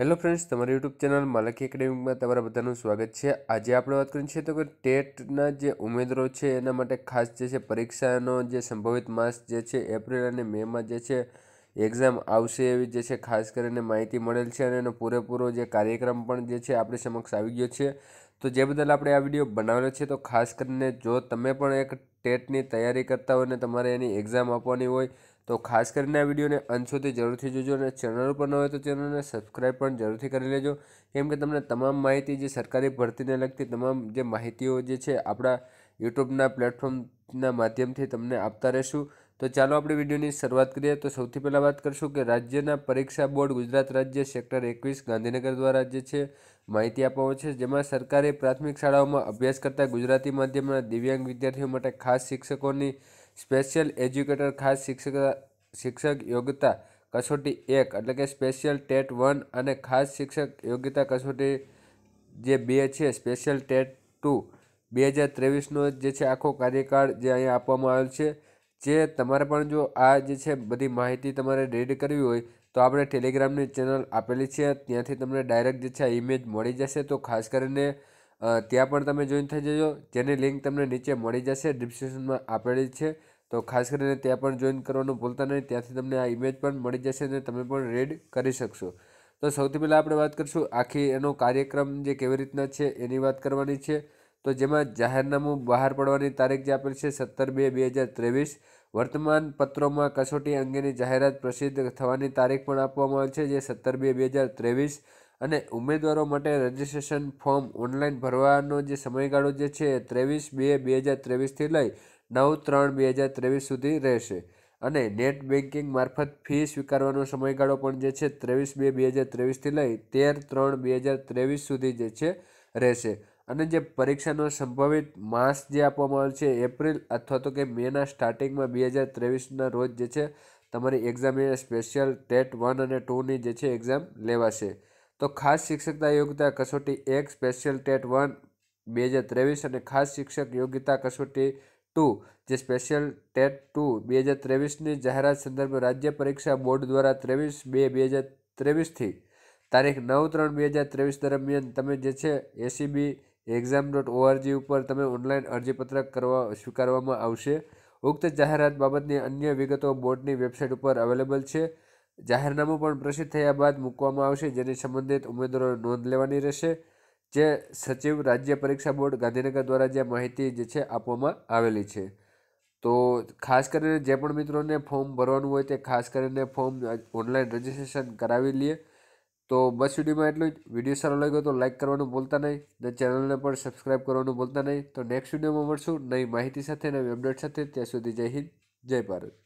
hello friends તમારી YouTube channel Malki એકેડેમીમાં તમારા બધાનું સ્વાગત છે આજે આપણે વાત કરીએ છીએ તો કે ટેટના જે ઉમેદવારો છે એના માટે ખાસ જે છે પરીક્ષાનો જે સંભવિત માસ જે છે એપ્રિલ અને મેમાં જે છે એક્ઝામ આવશે એવી જે છે ખાસ કરીને માહિતી મળેલ છે અને એનો પૂરેપૂરો જે કાર્યક્રમ પણ જે છે આપણી સમક્ષ આવી ગયો છે તો જે બદલ આપણે આ વિડીયો બનાવેલો છે તો ખાસ કરીને જો તમે પણ એક ટેટની તૈયારી કરતા હોય અને તમારે એની એક્ઝામ આપવાની હોય તો ખાસ કરીને આ વિડીયોને અંત સુધી જરૂરથી જોજો અને ચેનલ ઉપર ન હોય તો ચેનલને સબસ્ક્રાઈબ પણ જરૂરથી કરી લેજો કેમ કે તમને તમામ માહિતી જે સરકારી ભરતીને લગતી તમામ જે માહિતીઓ જે છે આપણા યુટ્યુબના પ્લેટફોર્મના માધ્યમથી તમને આપતા રહેશું તો ચાલો આપણે વિડીયોની શરૂઆત કરીએ તો સૌથી પહેલાં વાત કરશું કે રાજ્યના પરીક્ષા બોર્ડ ગુજરાત રાજ્ય સેક્ટર એકવીસ ગાંધીનગર દ્વારા જે છે માહિતી આપવામાં છે જેમાં સરકારે પ્રાથમિક શાળાઓમાં અભ્યાસ કરતા ગુજરાતી માધ્યમના દિવ્યાંગ વિદ્યાર્થીઓ માટે ખાસ શિક્ષકોની સ્પેશિયલ એજ્યુકેટર ખાસ શિક્ષક શિક્ષક યોગ્યતા કસોટી એક એટલે કે સ્પેશિયલ ટેટ વન અને ખાસ શિક્ષક યોગ્યતા કસોટી જે બે છે સ્પેશિયલ ટેટ ટુ બે હજાર ત્રેવીસનો જે છે આખો કાર્યકાળ જે અહીંયા આપવામાં આવેલ છે જે તમારે પણ જો આ જે છે બધી માહિતી તમારે રીડ કરવી હોય તો આપણે ટેલિગ્રામની ચેનલ આપેલી છે ત્યાંથી તમને ડાયરેક્ટ જે છે આ ઇમેજ મળી જશે તો ખાસ કરીને ત્યાં પણ તમે જોઈન થઈ જજો જેની લિંક તમને નીચે મળી જશે ડિસ્ક્રિપ્શનમાં આપેલી છે તો ખાસ કરીને ત્યાં પણ જોઈન કરવાનું ભૂલતા નહીં ત્યાંથી તમને આ ઇમેજ પણ મળી જશે અને તમે પણ રીડ કરી શકશો તો સૌથી પહેલાં આપણે વાત કરીશું આખી એનો કાર્યક્રમ જે કેવી રીતના છે એની વાત કરવાની છે તો જેમાં જાહેરનામું બહાર પડવાની તારીખ જે આપેલી છે સત્તર બે બે હજાર ત્રેવીસ વર્તમાન પત્રોમાં કસોટી અંગેની જાહેરાત પ્રસિદ્ધ થવાની તારીખ પણ આપવામાં આવી છે જે સત્તર બે બે હજાર ત્રેવીસ અને ઉમેદવારો માટે રજિસ્ટ્રેશન ફોર્મ ઓનલાઈન ભરવાનો જે સમયગાળો જે છે ત્રેવીસ બે બે હજાર ત્રેવીસથી લઈ નવ ત્રણ બે હજાર ત્રેવીસ સુધી રહેશે અને નેટ બેન્કિંગ મારફત ફી સ્વીકારવાનો સમયગાળો પણ જે છે ત્રેવીસ બે બે હજાર ત્રેવીસથી લઈ તેર ત્રણ બે હજાર ત્રેવીસ સુધી જે છે રહેશે અને જે પરીક્ષાનો સંભવિત માસ જે આપવામાં આવેલ છે એપ્રિલ અથવા તો કે મેના સ્ટાર્ટિંગમાં બે હજાર ત્રેવીસના રોજ જે છે તમારી એક્ઝામ એ સ્પેશિયલ ટેટ વન અને ટુની જે છે એક્ઝામ લેવાશે તો ખાસ શિક્ષકતા યોગ્યતા કસોટી એક સ્પેશિયલ ટેટ વન બે હજાર ત્રેવીસ અને ખાસ શિક્ષક યોગ્યતા કસોટી ટુ જે સ્પેશિયલ ટેટ ટુ બે હજાર ત્રેવીસની જાહેરાત સંદર્ભે રાજ્ય પરીક્ષા બોર્ડ દ્વારા ત્રેવીસ બે બે હજાર ત્રેવીસથી તારીખ નવ ત્રણ બે હજાર ત્રેવીસ દરમિયાન તમે જે છે એસીબી એક્ઝામ ડોટ ઓઆરજી ઉપર તમે ઓનલાઈન અરજીપત્રક કરવા સ્વીકારવામાં આવશે ઉક્ત જાહેરાત બાબતની અન્ય વિગતો બોર્ડની વેબસાઇટ ઉપર અવેલેબલ છે જાહેરનામું પણ પ્રસિદ્ધ થયા બાદ મૂકવામાં આવશે જેની સંબંધિત ઉમેદવારો નોંધ લેવાની રહેશે જે સચિવ રાજ્ય પરીક્ષા બોર્ડ ગાંધીનગર દ્વારા જે માહિતી જે છે આપવામાં આવેલી છે તો ખાસ કરીને જે પણ મિત્રોને ફોર્મ ભરવાનું હોય તે ખાસ કરીને ફોર્મ ઓનલાઈન રજિસ્ટ્રેશન કરાવી લઈએ તો બસ વિડીયોમાં એટલું જ વિડીયો સારો લાગ્યો તો લાઇક કરવાનું ભૂલતા નહીં ને ચેનલને પણ સબસ્ક્રાઇબ કરવાનું ભૂલતા નહીં તો નેક્સ્ટ વિડીયોમાં મળશું નવી માહિતી સાથે નવી અપડેટ સાથે ત્યાં સુધી જય હિન્દ જય ભારત